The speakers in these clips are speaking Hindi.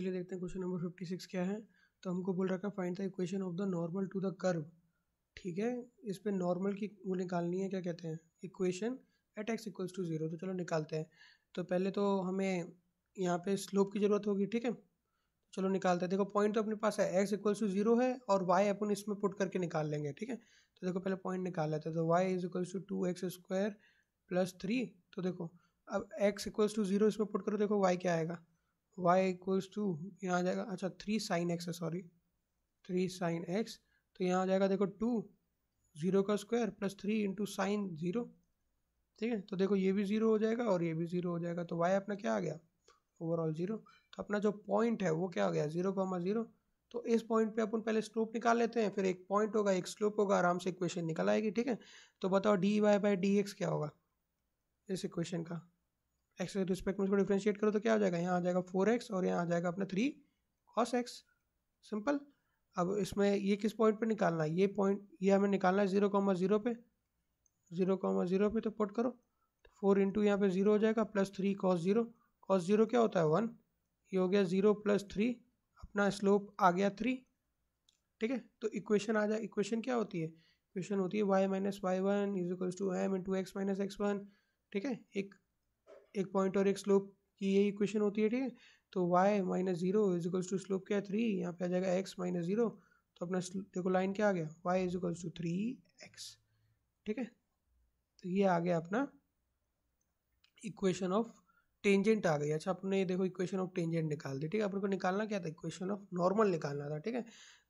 चलिए देखते हैं क्वेश्चन नंबर फिफ्टी सिक्स क्या है तो हमको बोल रखा find the equation of the normal to the curve ठीक है इस पर नॉर्मल की वो निकालनी है क्या कहते हैं equation at x equals to zero तो चलो निकालते हैं तो पहले तो हमें यहाँ पे स्लोप की ज़रूरत होगी ठीक है तो चलो निकालते हैं देखो पॉइंट तो अपने पास है एक्स इक्वल्स टू जीरो है और वाई अपन इसमें पुट करके निकाल लेंगे ठीक है तो देखो पहले पॉइंट निकाल लेते हैं तो y is equals to two x square plus three तो देखो अब एक्स इक्वल्स टू जीरो इसमें पुट करो देखो वाई क्या आएगा वाई इक्वल्स टू यहाँ आ जाएगा अच्छा थ्री साइन एक्स है सॉरी थ्री साइन एक्स तो यहाँ आ जाएगा देखो टू ज़ीरो का square plus three into sine zero ठीक है तो देखो ये भी ज़ीरो हो जाएगा और ये भी ज़ीरो हो जाएगा तो वाई अपना क्या आ गया ओवरऑल ज़ीरो तो अपना जो पॉइंट है वो क्या आ गया ज़ीरो कॉमा ज़ीरो तो इस पॉइंट पे अपन पहले स्लोप निकाल लेते हैं फिर एक पॉइंट होगा एक स्लोप होगा आराम से इक्वेशन निकल आएगी ठीक है तो बताओ d y by d x क्या होगा इस इक्वेशन का एक्स के रिस्पेक्ट में उसको डिफ्रेंशिएट करो तो क्या हो जाएगा यहाँ आ जाएगा फोर एक्स और यहाँ आ जाएगा अपना थ्री कॉस एक्स सिंपल अब इसमें ये किस पॉइंट पे निकालना है ये पॉइंट ये हमें निकालना है जीरो कॉमा जीरो पे जीरो कॉमा जीरो पे तो पुट करो तो फोर इंटू यहाँ पर जीरो हो जाएगा plus three cos zero cos zero क्या होता है वन ये हो गया जीरो प्लस थ्री अपना स्लोप आ गया थ्री ठीक है तो इक्वेशन आ जाए इक्वेशन क्या होती है इक्वेशन होती है y minus y one is to m into x minus x one ठीक है एक एक पॉइंट और एक स्लोप की यही इक्वेशन होती है ठीक है तो y minus zero equals to slope क्या है थ्री यहाँ पे आ जाएगा x माइनस जीरो तो अपना देखो लाइन क्या आ गया y equals to three x ठीक है तो ये आ गया अपना इक्वेशन ऑफ टेंजेंट आ गई अच्छा अपने देखो इक्वेशन ऑफ टेंजेंट निकाल दी ठीक है अपने को निकालना क्या था इक्वेशन ऑफ नॉर्मल निकालना था ठीक है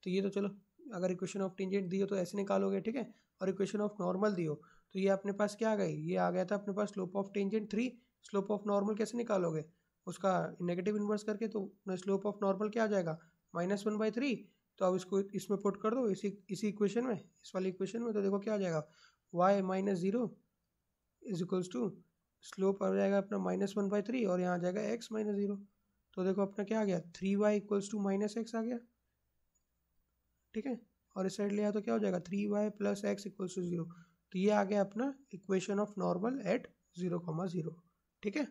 तो ये तो चलो अगर इक्वेशन ऑफ टेंजेंट दियो तो ऐसे निकालोगे ठीक है और इक्वेशन ऑफ नॉर्मल दियो तो ये अपने पास क्या आ गई ये आ गया था अपने पास slope of tangent three slope of normal कैसे निकालोगे उसका नेगेटिव इन्वर्स करके तो स्लोप ऑफ नॉर्मल क्या आ जाएगा माइनस वन बाई थ्री तो अब इसको इसमें पुट कर दो इसी इसी इक्वेशन में इस वाली इक्वेशन में तो देखो क्या आ जाएगा y minus zero is equals to slope आ जाएगा अपना माइनस वन बाई थ्री और यहाँ आ जाएगा एक्स माइनस ज़ीरो तो देखो अपना क्या आ गया three y equals to minus x आ गया ठीक है और इस साइड लिया तो क्या हो जाएगा three y plus x equals to zero तो ये आ गया अपना equation of normal at zero comma zero ठीक है